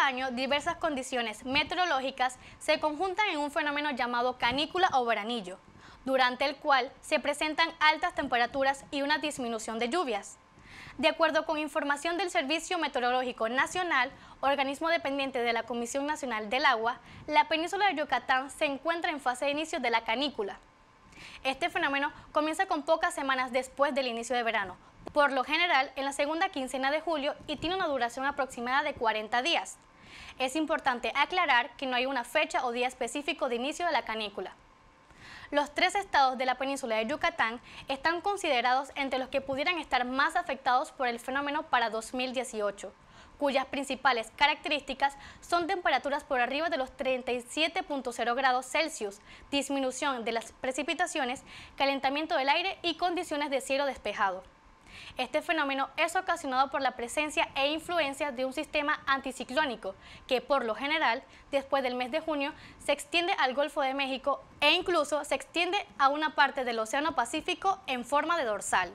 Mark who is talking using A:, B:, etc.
A: año diversas condiciones meteorológicas se conjuntan en un fenómeno llamado canícula o veranillo, durante el cual se presentan altas temperaturas y una disminución de lluvias. De acuerdo con información del Servicio Meteorológico Nacional, organismo dependiente de la Comisión Nacional del Agua, la península de Yucatán se encuentra en fase de inicio de la canícula. Este fenómeno comienza con pocas semanas después del inicio de verano, por lo general en la segunda quincena de julio y tiene una duración aproximada de 40 días. Es importante aclarar que no hay una fecha o día específico de inicio de la canícula. Los tres estados de la península de Yucatán están considerados entre los que pudieran estar más afectados por el fenómeno para 2018 cuyas principales características son temperaturas por arriba de los 37.0 grados Celsius, disminución de las precipitaciones, calentamiento del aire y condiciones de cielo despejado. Este fenómeno es ocasionado por la presencia e influencia de un sistema anticiclónico que por lo general, después del mes de junio, se extiende al Golfo de México e incluso se extiende a una parte del Océano Pacífico en forma de dorsal.